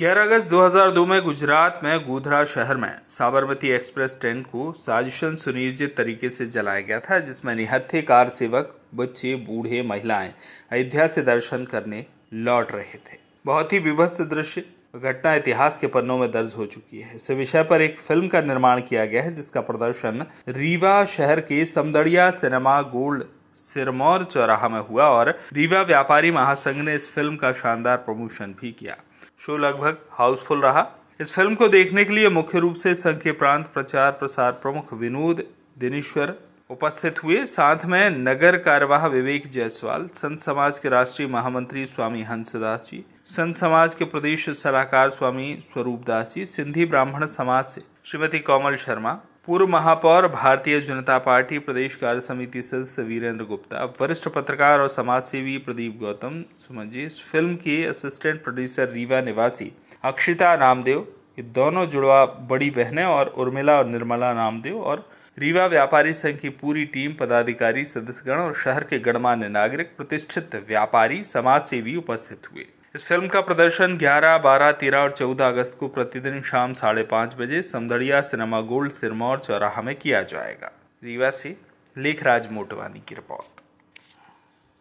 11 अगस्त 2002 में गुजरात में गोधरा शहर में साबरमती एक्सप्रेस ट्रेन को साजिशन सुनियोजित तरीके से जलाया गया था जिसमें निहत्थे कार सेवक बच्चे बूढ़े महिलाएं अयोध्या से दर्शन करने लौट रहे थे बहुत ही विभत्स दृश्य घटना इतिहास के पन्नों में दर्ज हो चुकी है इस विषय पर एक फिल्म का निर्माण किया गया है जिसका प्रदर्शन रीवा शहर के समदड़िया सिनेमा गोल्ड सिरमौर चौराहा में हुआ और रीवा व्यापारी महासंघ ने इस फिल्म का शानदार प्रमोशन भी किया शो लगभग हाउसफुल रहा इस फिल्म को देखने के लिए मुख्य रूप से संघ के प्रांत प्रचार प्रसार प्रमुख विनोद दिनेश्वर उपस्थित हुए साथ में नगर कार्यवाह विवेक जायसवाल संत समाज के राष्ट्रीय महामंत्री स्वामी हंसदास जी संत समाज के प्रदेश सलाहकार स्वामी स्वरूप दास जी सिंधी ब्राह्मण समाज से श्रीमती कोमल शर्मा पूर्व महापौर भारतीय जनता पार्टी प्रदेश कार्य समिति सदस्य वीरेंद्र गुप्ता वरिष्ठ पत्रकार और समाजसेवी प्रदीप गौतम सुमन जी इस फिल्म के असिस्टेंट प्रोड्यूसर रीवा निवासी अक्षिता नामदेव ये दोनों जुड़वा बड़ी बहनें और उर्मिला और निर्मला नामदेव और रीवा व्यापारी संघ की पूरी टीम पदाधिकारी सदस्यगण और शहर के गणमान्य नागरिक प्रतिष्ठित व्यापारी समाजसेवी उपस्थित हुए इस फिल्म का प्रदर्शन 11, 12, 13 और 14 अगस्त को प्रतिदिन शाम साढ़े पाँच बजे समदड़िया सिनेमा गोल्ड सिरमौर चौराहा में किया जाएगा रीवा से लेखराज मोटवानी की रिपोर्ट